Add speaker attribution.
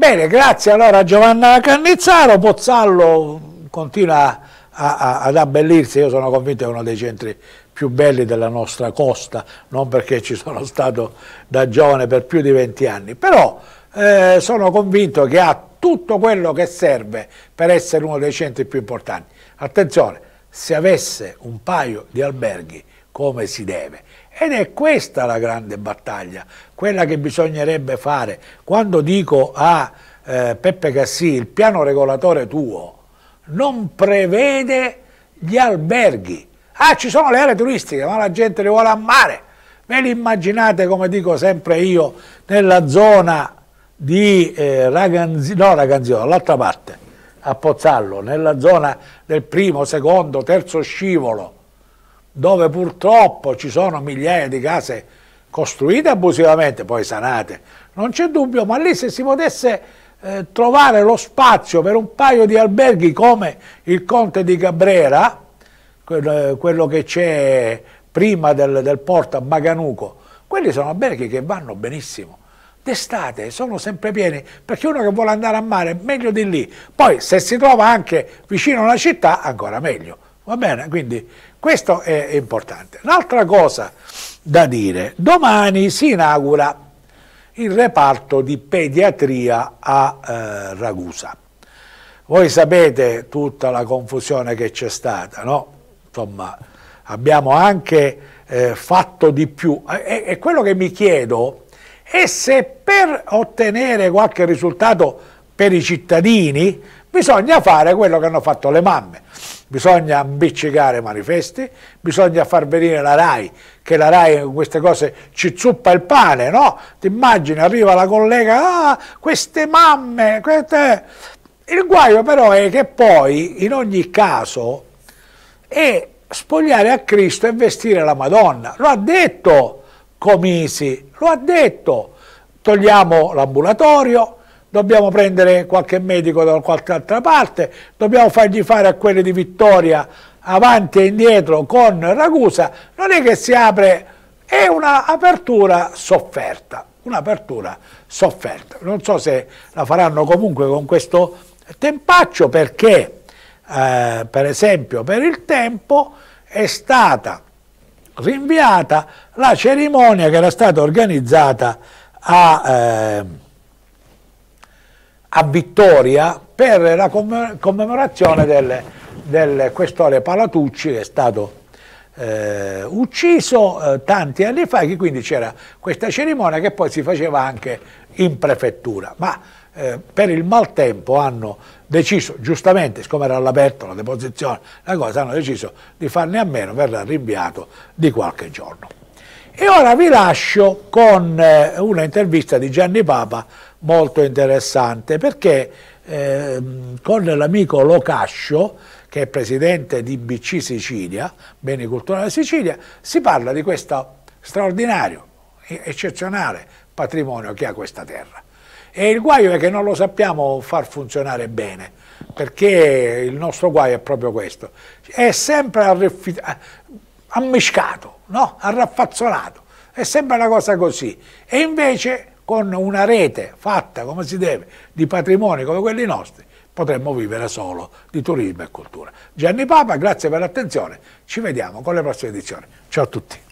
Speaker 1: Bene, grazie allora a Giovanna Cannizzaro, Pozzallo continua a, a, ad abbellirsi, io sono convinto che è uno dei centri più belli della nostra costa, non perché ci sono stato da giovane per più di 20 anni, però eh, sono convinto che ha tutto quello che serve per essere uno dei centri più importanti. Attenzione, se avesse un paio di alberghi come si deve ed è questa la grande battaglia, quella che bisognerebbe fare. Quando dico a eh, Peppe Cassì, il piano regolatore tuo non prevede gli alberghi. Ah, ci sono le aree turistiche, ma la gente le vuole a mare. Ve li immaginate, come dico sempre io, nella zona di eh, Raganzi, no, Raganzio, dall'altra parte, a Pozzallo, nella zona del primo, secondo, terzo scivolo, dove purtroppo ci sono migliaia di case costruite abusivamente, poi sanate, non c'è dubbio, ma lì se si potesse eh, trovare lo spazio per un paio di alberghi come il Conte di Cabrera, quello, quello che c'è prima del, del porto a Baganuco, quelli sono alberghi che vanno benissimo. D'estate sono sempre pieni, perché uno che vuole andare a mare è meglio di lì. Poi se si trova anche vicino alla città, ancora meglio. Va bene, quindi questo è importante. Un'altra cosa da dire, domani si inaugura il reparto di pediatria a eh, Ragusa. Voi sapete tutta la confusione che c'è stata, no? Insomma, abbiamo anche eh, fatto di più. E, e quello che mi chiedo è se per ottenere qualche risultato per i cittadini bisogna fare quello che hanno fatto le mamme bisogna ambiccicare manifesti, bisogna far venire la RAI, che la RAI con queste cose ci zuppa il pane, no? Ti immagini, arriva la collega, ah, queste mamme, queste... Il guaio però è che poi, in ogni caso, è spogliare a Cristo e vestire la Madonna. Lo ha detto Comisi, lo ha detto. Togliamo l'ambulatorio, dobbiamo prendere qualche medico da qualche altra parte, dobbiamo fargli fare a quelli di Vittoria avanti e indietro con Ragusa, non è che si apre, è un'apertura sofferta, un'apertura sofferta. Non so se la faranno comunque con questo tempaccio perché, eh, per esempio, per il tempo è stata rinviata la cerimonia che era stata organizzata a... Eh, a Vittoria per la commemorazione del, del questore Palatucci che è stato eh, ucciso eh, tanti anni fa, che quindi c'era questa cerimonia che poi si faceva anche in prefettura. Ma eh, per il maltempo hanno deciso, giustamente, siccome era all'aperto la deposizione, la cosa, hanno deciso di farne a meno, verrà rinviato di qualche giorno. E ora vi lascio con eh, una intervista di Gianni Papa molto interessante perché eh, con l'amico Locascio, che è presidente di BC Sicilia, Beni Culturali Sicilia, si parla di questo straordinario, eccezionale patrimonio che ha questa terra. E il guaio è che non lo sappiamo far funzionare bene, perché il nostro guaio è proprio questo. È sempre a ammiscato, no? arraffazzolato. è sempre una cosa così. E invece con una rete fatta come si deve di patrimoni come quelli nostri potremmo vivere solo di turismo e cultura. Gianni Papa, grazie per l'attenzione, ci vediamo con le prossime edizioni. Ciao a tutti.